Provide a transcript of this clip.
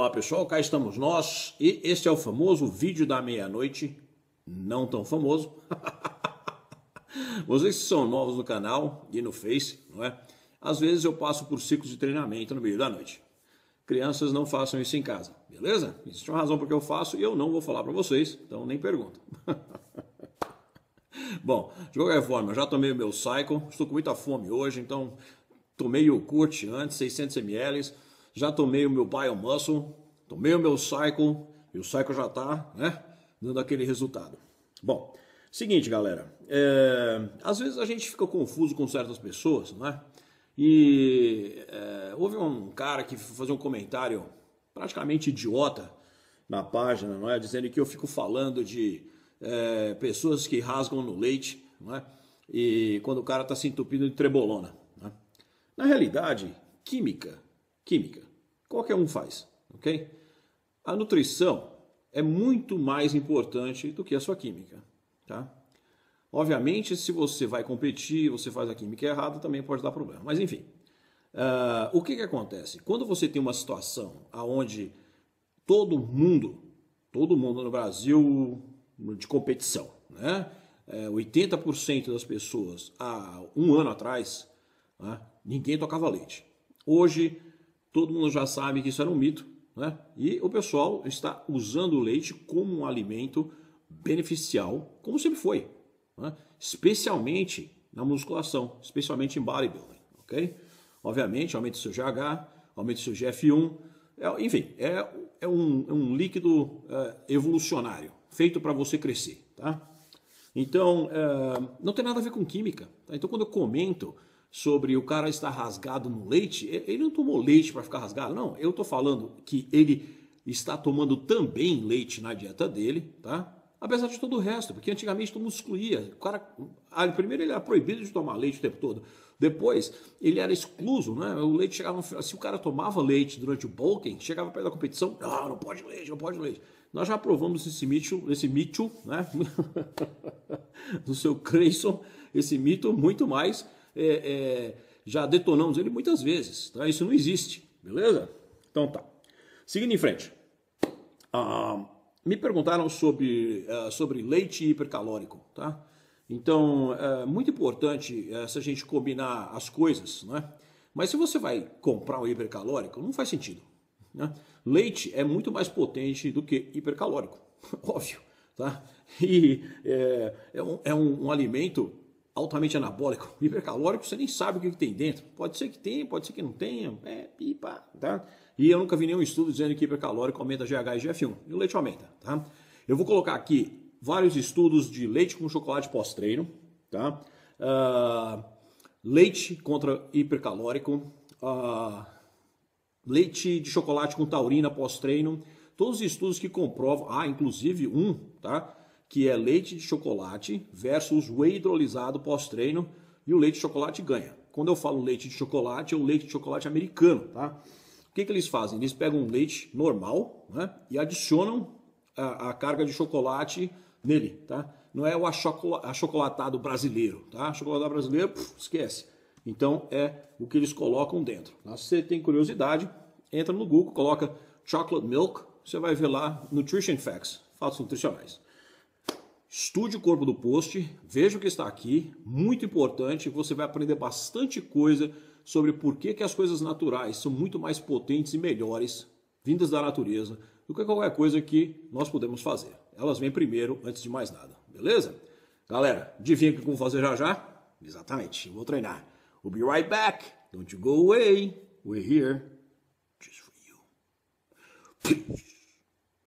Olá pessoal, cá estamos nós e este é o famoso vídeo da meia-noite, não tão famoso. Vocês que são novos no canal e no Face, não é? Às vezes eu passo por ciclos de treinamento no meio da noite. Crianças não façam isso em casa, beleza? Existe é uma razão porque eu faço e eu não vou falar para vocês, então nem pergunta. Bom, de qualquer forma, já tomei o meu Cycle, estou com muita fome hoje, então tomei iogurte antes, 600 ml já tomei o meu Biomuscle, tomei o meu Cycle, e o Cycle já está né, dando aquele resultado. Bom, seguinte, galera, é, às vezes a gente fica confuso com certas pessoas, né? E é, houve um cara que fazia um comentário praticamente idiota na página, não é? Dizendo que eu fico falando de é, pessoas que rasgam no leite, não é? E quando o cara está se entupindo de trebolona. Né. Na realidade, química química. Qualquer um faz, ok? A nutrição é muito mais importante do que a sua química, tá? Obviamente, se você vai competir, você faz a química errada, também pode dar problema. Mas enfim, uh, o que, que acontece? Quando você tem uma situação onde todo mundo, todo mundo no Brasil de competição, né? É, 80% das pessoas há um ano atrás, né? ninguém tocava leite. Hoje, Todo mundo já sabe que isso era um mito, né? E o pessoal está usando o leite como um alimento beneficial, como sempre foi, né? especialmente na musculação, especialmente em bodybuilding, ok? Obviamente, aumenta o seu GH, aumenta o seu GF1, é, enfim, é, é, um, é, um, líquido é, evolucionário, feito para você crescer, tá? Então, é, não tem nada a ver com química. Tá? Então, quando eu comento sobre o cara estar rasgado no leite, ele não tomou leite para ficar rasgado, não. Eu estou falando que ele está tomando também leite na dieta dele, tá? Apesar de todo o resto, porque antigamente todo mundo excluía. O cara, ah, primeiro ele era proibido de tomar leite o tempo todo. Depois ele era excluso, né? O leite chegava no final. Se o cara tomava leite durante o bulking, chegava perto da competição, não, ah, não pode leite, não pode leite. Nós já aprovamos esse mito, esse mito, né? do seu Creyson, esse mito muito mais é, é, já detonamos ele muitas vezes, tá? Isso não existe, beleza? Então tá. Seguindo em frente. Ah, me perguntaram sobre, é, sobre leite hipercalórico, tá? Então, é muito importante é, essa gente combinar as coisas, né? Mas se você vai comprar o um hipercalórico, não faz sentido. Né? Leite é muito mais potente do que hipercalórico, óbvio. Tá? E é, é, um, é um, um alimento altamente anabólico, hipercalórico, você nem sabe o que, que, tem dentro. Pode ser que tenha, pode ser que não tenha, é pipa, tá? E eu nunca vi nenhum estudo dizendo que hipercalórico aumenta GH e GF1, e o leite aumenta, tá? Eu vou colocar aqui vários estudos de leite com chocolate pós-treino, tá? Uh, leite contra hipercalórico, uh, leite de chocolate com taurina pós-treino, todos os estudos que comprovam, ah, inclusive um, tá? que é leite de chocolate versus whey hidrolisado pós-treino e o leite de chocolate ganha. Quando eu falo leite de chocolate, é o leite de chocolate americano, tá? O que, que eles fazem? Eles pegam um leite normal né, e adicionam a, a carga de chocolate nele, tá? Não é o achocolatado brasileiro, tá? Achocolatado brasileiro, puf, esquece. Então é o que eles colocam dentro. Tá? Se você tem curiosidade, entra no Google, coloca chocolate milk, você vai ver lá nutrition facts, fatos nutricionais. Estude o corpo do post, veja o que está aqui, muito importante, você vai aprender bastante coisa sobre por que, que as coisas naturais são muito mais potentes e melhores, vindas da natureza, do que qualquer coisa que nós podemos fazer. Elas vêm primeiro, antes de mais nada, beleza? Galera, adivinha o que eu vou fazer já já? Exatamente, eu vou treinar. We'll be right back, don't you go away, we're here, just for you. Peace.